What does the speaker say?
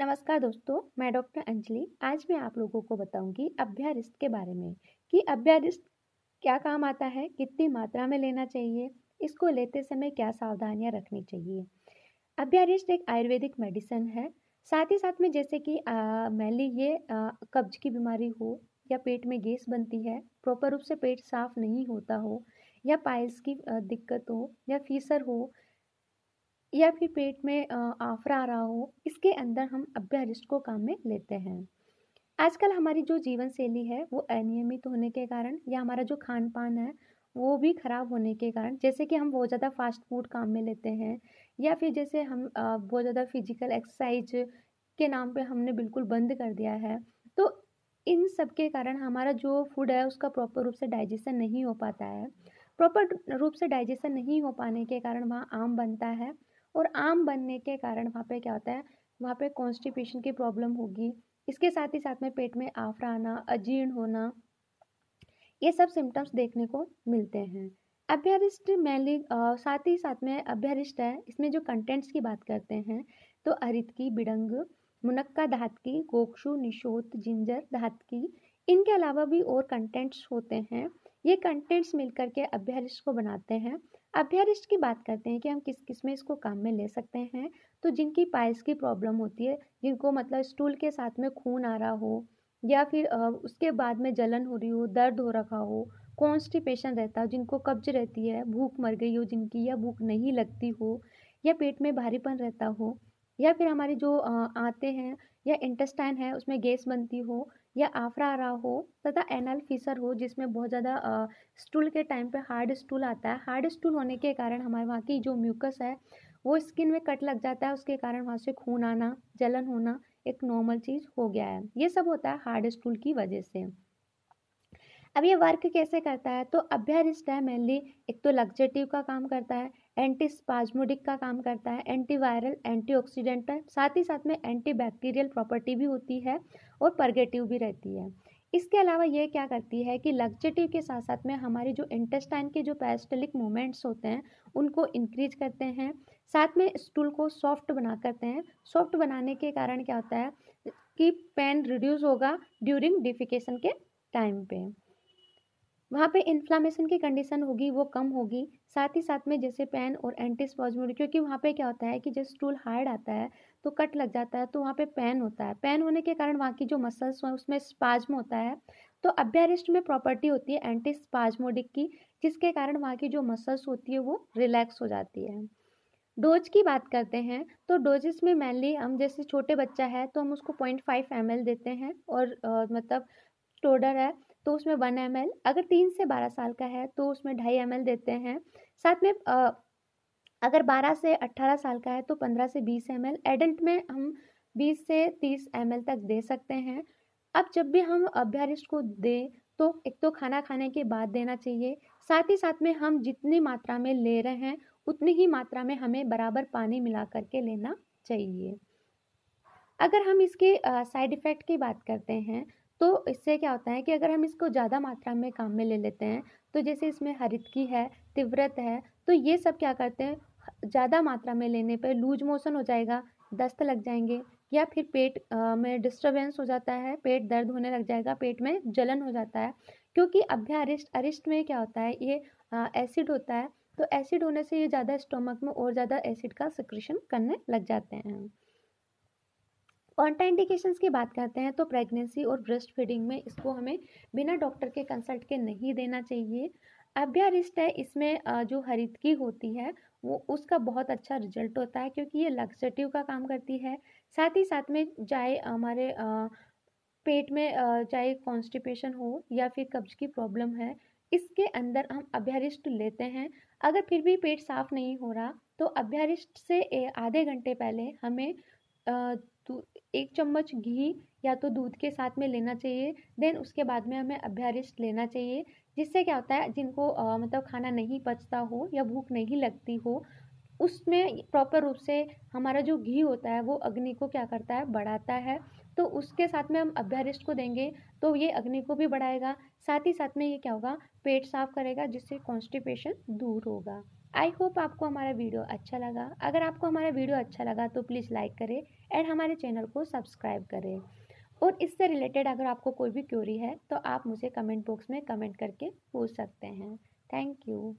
नमस्कार दोस्तों मैं डॉक्टर अंजलि आज मैं आप लोगों को बताऊंगी अभ्यारिस्ट के बारे में कि अभ्यारिस्ट क्या काम आता है कितनी मात्रा में लेना चाहिए इसको लेते समय क्या सावधानियां रखनी चाहिए अभ्यारिस्ट एक आयुर्वेदिक मेडिसिन है साथ ही साथ में जैसे कि मैली ये कब्ज की बीमारी हो या पेट में गैस बनती है प्रॉपर रूप से पेट साफ नहीं होता हो या पाइल्स की दिक्कत हो या फीसर हो या फिर पेट में आफरा आ रहा हो इसके अंदर हम अभ्यारिष्ट को काम में लेते हैं आजकल हमारी जो जीवन शैली है वो अनियमित होने के कारण या हमारा जो खान पान है वो भी ख़राब होने के कारण जैसे कि हम बहुत ज़्यादा फास्ट फूड काम में लेते हैं या फिर जैसे हम बहुत ज़्यादा फिजिकल एक्सरसाइज के नाम पे हमने बिल्कुल बंद कर दिया है तो इन सब के कारण हमारा जो फूड है उसका प्रॉपर रूप से डाइजेशन नहीं हो पाता है प्रॉपर रूप से डाइजेशन नहीं हो पाने के कारण वहाँ आम बनता है और आम बनने के कारण वहाँ पे क्या होता है वहाँ पे कॉन्स्टिपेशन की प्रॉब्लम होगी इसके साथ ही साथ में पेट में आफरा आना अजीर्ण होना ये सब सिम्टम्स देखने को मिलते हैं अभ्यारिष्ट मैनली साथ ही साथ में अभ्यारिष्ट है इसमें जो कंटेंट्स की बात करते हैं तो अरित की बिडंग मुनक्का धात की गोक्षु निशोत जिंजर धात की इनके अलावा भी और कंटेंट्स होते हैं ये कंटेंट्स मिलकर के अभ्यारिष्ट को बनाते हैं अभ्यारिष्ट की बात करते हैं कि हम किस किस में इसको काम में ले सकते हैं तो जिनकी पाइल्स की प्रॉब्लम होती है जिनको मतलब स्टूल के साथ में खून आ रहा हो या फिर उसके बाद में जलन हो रही हो दर्द हो रखा हो कॉन्स्टिपेशन रहता हो जिनको कब्ज रहती है भूख मर गई हो जिनकी या भूख नहीं लगती हो या पेट में भारीपन रहता हो या फिर हमारे जो आते हैं या इंटेस्टाइन है उसमें गैस बनती हो या आफरा आ रहा हो तथा एनल फीसर हो जिसमें बहुत ज़्यादा स्टूल के टाइम पे हार्ड स्टूल आता है हार्ड स्टूल होने के कारण हमारे वहाँ की जो म्यूकस है वो स्किन में कट लग जाता है उसके कारण वहाँ से खून आना जलन होना एक नॉर्मल चीज़ हो गया है ये सब होता है हार्ड स्टूल की वजह से अब ये वर्क कैसे करता है तो अभ्यारिष्ट है मेनली एक तो लग्जेटिव का काम करता है एंटीस्पाजमोडिक का काम करता है एंटीवायरल एंटीऑक्सीडेंटल साथ ही साथ में एंटीबैक्टीरियल प्रॉपर्टी भी होती है और परगेटिव भी रहती है इसके अलावा ये क्या करती है कि लग्जेटिव के साथ साथ में हमारे जो इंटेस्टाइन के जो पैस्टलिक मूवमेंट्स होते हैं उनको इंक्रीज करते हैं साथ में स्टूल को सॉफ्ट बना करते हैं सॉफ्ट बनाने के कारण क्या होता है कि पेन रिड्यूस होगा ड्यूरिंग डिफिकेशन के टाइम पे वहाँ पे इन्फ्लामेशन की कंडीशन होगी वो कम होगी साथ ही साथ में जैसे पेन और एंटीस्पॉजमोड क्योंकि वहाँ पे क्या होता है कि जैसे स्टूल हार्ड आता है तो कट लग जाता है तो वहाँ पे पेन होता है पेन होने के कारण वहाँ की जो मसल्स हैं उसमें स्पाज्म होता है तो अभ्यारिस्ट में प्रॉपर्टी होती है एंटी स्पाजमोडिक की जिसके कारण वहाँ की जो मसल्स होती है वो रिलैक्स हो जाती है डोज की बात करते हैं तो डोजेस में मेनली हम जैसे छोटे बच्चा है तो हम उसको पॉइंट फाइव एम देते हैं और आ, मतलब टोडर है तो उसमें वन एम अगर तीन से बारह साल का है तो उसमें ढाई एम देते हैं साथ में आ, अगर बारह से अट्ठारह साल का है तो पंद्रह से बीस एम एडल्ट में हम बीस से तीस एम तक दे सकते हैं अब जब भी हम अभ्यारिष्ट को दें तो एक तो खाना खाने के बाद देना चाहिए साथ ही साथ में हम जितनी मात्रा में ले रहे हैं उतनी ही मात्रा में हमें बराबर पानी मिला करके लेना चाहिए अगर हम इसके साइड इफ़ेक्ट की बात करते हैं तो इससे क्या होता है कि अगर हम इसको ज़्यादा मात्रा में काम में ले लेते हैं तो जैसे इसमें हरित की है तिव्रत है तो ये सब क्या करते हैं ज़्यादा मात्रा में लेने पर लूज मोशन हो जाएगा दस्त लग जाएंगे या फिर पेट आ, में डिस्टर्बेंस हो जाता है पेट दर्द होने लग जाएगा पेट में जलन हो जाता है क्योंकि अरिष्ट अरिष्ट में क्या होता है ये एसिड होता है तो एसिड होने से ये ज़्यादा स्टोमक में और ज़्यादा एसिड का सिक्रेशन करने लग जाते हैं कॉन्ट्राइंडिकेशंस की बात करते हैं तो प्रेगनेंसी और ब्रेस्ट फीडिंग में इसको हमें बिना डॉक्टर के कंसल्ट के नहीं देना चाहिए अभ्यारिस्ट है इसमें जो हरितकी होती है वो उसका बहुत अच्छा रिजल्ट होता है क्योंकि ये लक्सटिव का काम करती है साथ ही साथ में चाहे हमारे पेट में चाहे कॉन्स्टिपेशन हो या फिर कब्ज की प्रॉब्लम है इसके अंदर हम अभ्यारिष्ट लेते हैं अगर फिर भी पेट साफ नहीं हो रहा तो अभ्यारिष्ट से आधे घंटे पहले हमें तो एक चम्मच घी या तो दूध के साथ में लेना चाहिए देन उसके बाद में हमें अभ्यारिष्ट लेना चाहिए जिससे क्या होता है जिनको आ, मतलब खाना नहीं पचता हो या भूख नहीं लगती हो उसमें प्रॉपर रूप से हमारा जो घी होता है वो अग्नि को क्या करता है बढ़ाता है तो उसके साथ में हम अभ्यारिष्ट को देंगे तो ये अग्नि को भी बढ़ाएगा साथ ही साथ में ये क्या होगा पेट साफ करेगा जिससे कॉन्स्टिपेशन दूर होगा आई होप आपको हमारा वीडियो अच्छा लगा अगर आपको हमारा वीडियो अच्छा लगा तो प्लीज़ लाइक करें एंड हमारे चैनल को सब्सक्राइब करें और इससे रिलेटेड अगर आपको कोई भी क्योरी है तो आप मुझे कमेंट बॉक्स में कमेंट करके पूछ सकते हैं थैंक यू